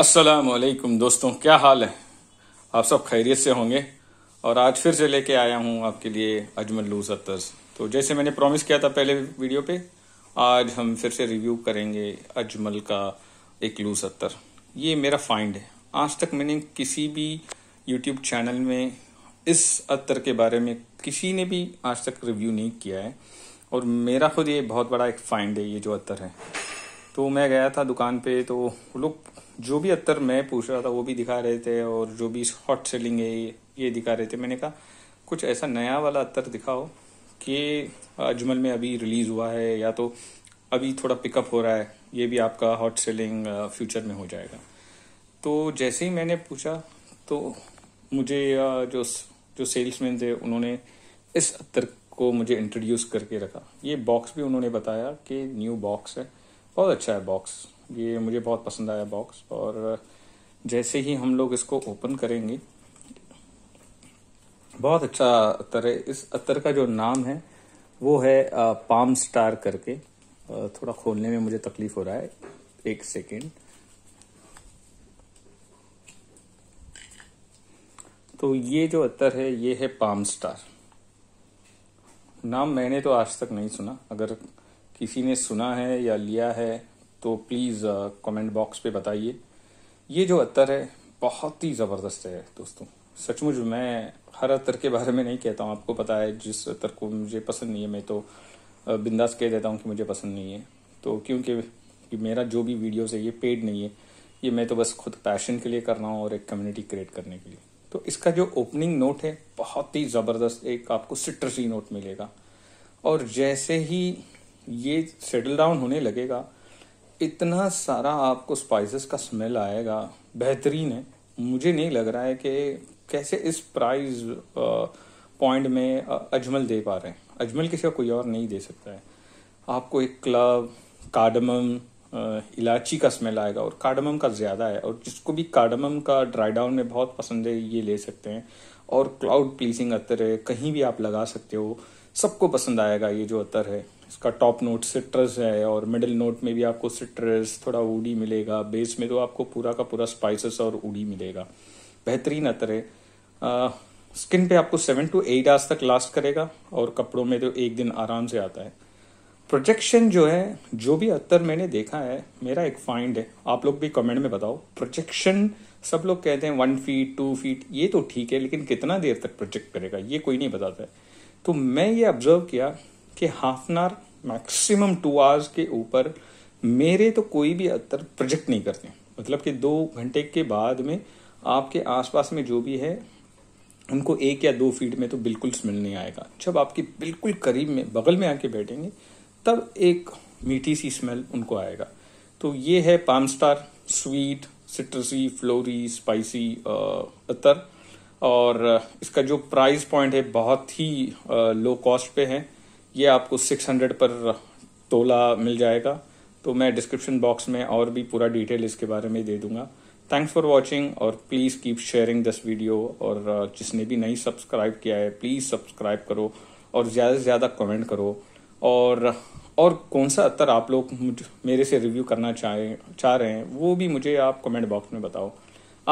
असलकुम दोस्तों क्या हाल है आप सब खैरियत से होंगे और आज फिर से लेके आया हूँ आपके लिए अजमल लूज अतर्स तो जैसे मैंने प्रॉमिस किया था पहले वीडियो पे आज हम फिर से रिव्यू करेंगे अजमल का एक लूज अतर ये मेरा फाइंड है आज तक मैंने किसी भी यूट्यूब चैनल में इस अतर के बारे में किसी ने भी आज तक रिव्यू नहीं किया है और मेरा खुद ये बहुत बड़ा एक फाइंड है ये जो अतर है तो मैं गया था दुकान पे तो वो लोग जो भी अत्तर मैं पूछ रहा था वो भी दिखा रहे थे और जो भी हॉट सेलिंग है ये दिखा रहे थे मैंने कहा कुछ ऐसा नया वाला अत्तर दिखाओ कि अजमल में अभी रिलीज़ हुआ है या तो अभी थोड़ा पिकअप हो रहा है ये भी आपका हॉट सेलिंग फ्यूचर में हो जाएगा तो जैसे ही मैंने पूछा तो मुझे जो जो सेल्समैन थे उन्होंने इस अत्तर को मुझे इंट्रोड्यूस करके रखा ये बॉक्स भी उन्होंने बताया कि न्यू बॉक्स है बहुत अच्छा है बॉक्स ये मुझे बहुत पसंद आया बॉक्स और जैसे ही हम लोग इसको ओपन करेंगे बहुत अच्छा अतर है इस अतर का जो नाम है वो है पाम स्टार करके थोड़ा खोलने में मुझे तकलीफ हो रहा है एक सेकेंड तो ये जो अतर है ये है पाम स्टार नाम मैंने तो आज तक नहीं सुना अगर किसी ने सुना है या लिया है तो प्लीज़ कमेंट बॉक्स पे बताइए ये जो अतर है बहुत ही ज़बरदस्त है दोस्तों सचमुच मैं हर अतर के बारे में नहीं कहता हूँ आपको पता है जिस अतर को मुझे पसंद नहीं है मैं तो uh, बिंदास कह देता हूँ कि मुझे पसंद नहीं है तो क्योंकि मेरा जो भी वीडियोस है ये पेड नहीं है ये मैं तो बस खुद पैशन के लिए कर रहा हूँ और एक कम्युनिटी क्रिएट करने के लिए तो इसका जो ओपनिंग नोट है बहुत ही ज़बरदस्त एक आपको सिट्रसी नोट मिलेगा और जैसे ही ये सेटल डाउन होने लगेगा इतना सारा आपको स्पाइसेस का स्मेल आएगा बेहतरीन है मुझे नहीं लग रहा है कि कैसे इस प्राइस पॉइंट में अजमल दे पा रहे हैं अजमल किसी कोई और नहीं दे सकता है आपको एक क्लब कार्डमम इलायची का स्मेल आएगा और कार्डमम का ज़्यादा है और जिसको भी कार्डमम का ड्राई डाउन में बहुत पसंद है ये ले सकते हैं और क्लाउड प्लीसिंग अतर है कहीं भी आप लगा सकते हो सबको पसंद आएगा ये जो अतर है इसका टॉप नोट सिट्रस है और मिडिल नोट में भी आपको सिट्रस थोड़ा उडी मिलेगा बेस में तो आपको पूरा का पूरा स्पाइसेस और उडी मिलेगा बेहतरीन अतर है स्किन पे आपको सेवन टू एट आवर्स तक लास्ट करेगा और कपड़ों में तो एक दिन आराम से आता है प्रोजेक्शन जो है जो भी अतर मैंने देखा है मेरा एक फाइंड है आप लोग भी कमेंट में बताओ प्रोजेक्शन सब लोग कहते हैं वन फीट टू फीट ये तो ठीक है लेकिन कितना देर तक प्रोजेक्ट करेगा ये कोई नहीं बताता है तो मैं ये ऑब्जर्व किया कि half an hour maximum two hours के ऊपर मेरे तो कोई भी अतर प्रोजेक्ट नहीं करते मतलब कि दो घंटे के बाद में आपके आसपास में जो भी है उनको एक या दो फीट में तो बिल्कुल स्मेल नहीं आएगा जब आपके बिल्कुल करीब में बगल में आके बैठेंगे तब एक मीठी सी स्मेल उनको आएगा तो ये है palm star sweet citrusy flowery spicy अतर और इसका जो प्राइस पॉइंट है बहुत ही लो कॉस्ट पे है ये आपको 600 पर तोला मिल जाएगा तो मैं डिस्क्रिप्शन बॉक्स में और भी पूरा डिटेल इसके बारे में दे दूंगा थैंक्स फॉर वॉचिंग और please keep sharing this video और uh, जिसने भी नहीं सब्सक्राइब किया है प्लीज़ सब्सक्राइब करो और ज़्यादा से ज़्यादा कमेंट करो और और कौन सा अतर आप लोग मेरे से रिव्यू करना चाहे चाह रहे हैं वो भी मुझे आप कमेंट बॉक्स में बताओ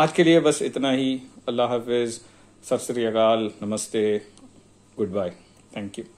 आज के लिए बस इतना ही अल्लाह हाफिज़ सत श्री अकाल नमस्ते गुड बाय थैंक यू